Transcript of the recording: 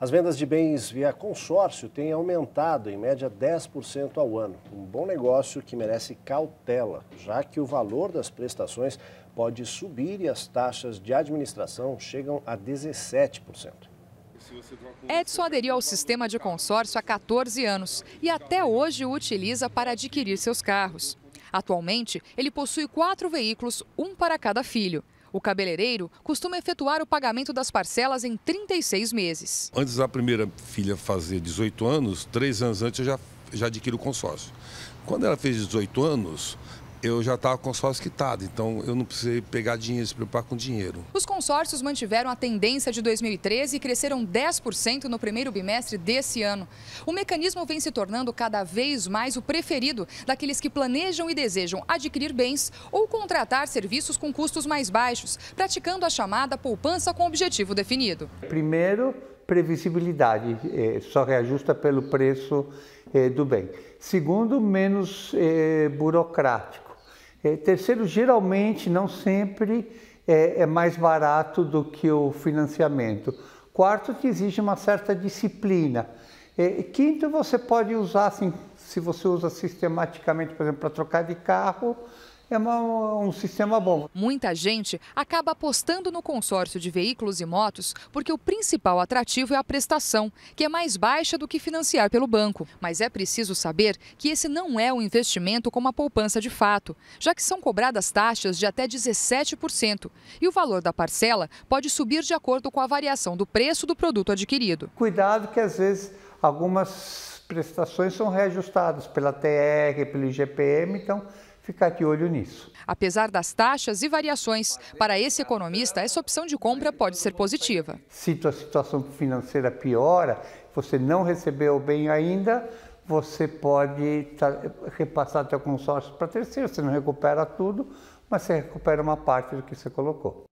As vendas de bens via consórcio têm aumentado em média 10% ao ano. Um bom negócio que merece cautela, já que o valor das prestações pode subir e as taxas de administração chegam a 17%. Edson aderiu ao sistema de consórcio há 14 anos e até hoje o utiliza para adquirir seus carros. Atualmente, ele possui quatro veículos, um para cada filho. O cabeleireiro costuma efetuar o pagamento das parcelas em 36 meses. Antes da primeira filha fazer 18 anos, três anos antes eu já, já adquiro o consórcio. Quando ela fez 18 anos, eu já estava com o consórcio quitado, então eu não precisei pegar dinheiro, se preocupar com dinheiro. Os consórcios mantiveram a tendência de 2013 e cresceram 10% no primeiro bimestre desse ano. O mecanismo vem se tornando cada vez mais o preferido daqueles que planejam e desejam adquirir bens ou contratar serviços com custos mais baixos, praticando a chamada poupança com objetivo definido. Primeiro, previsibilidade, é, só reajusta pelo preço é, do bem. Segundo, menos é, burocrático é, terceiro, geralmente, não sempre, é, é mais barato do que o financiamento. Quarto, que exige uma certa disciplina. É, quinto, você pode usar, assim, se você usa sistematicamente, por exemplo, para trocar de carro, é uma, um sistema bom. Muita gente acaba apostando no consórcio de veículos e motos porque o principal atrativo é a prestação, que é mais baixa do que financiar pelo banco. Mas é preciso saber que esse não é um investimento como a poupança de fato, já que são cobradas taxas de até 17% e o valor da parcela pode subir de acordo com a variação do preço do produto adquirido. Cuidado que às vezes algumas prestações são reajustadas pela TR, pelo IGPM, então ficar de olho nisso. Apesar das taxas e variações, para esse economista, essa opção de compra pode ser positiva. Se a situação financeira piora, você não recebeu o bem ainda, você pode repassar o consórcio para terceiro, você não recupera tudo, mas você recupera uma parte do que você colocou.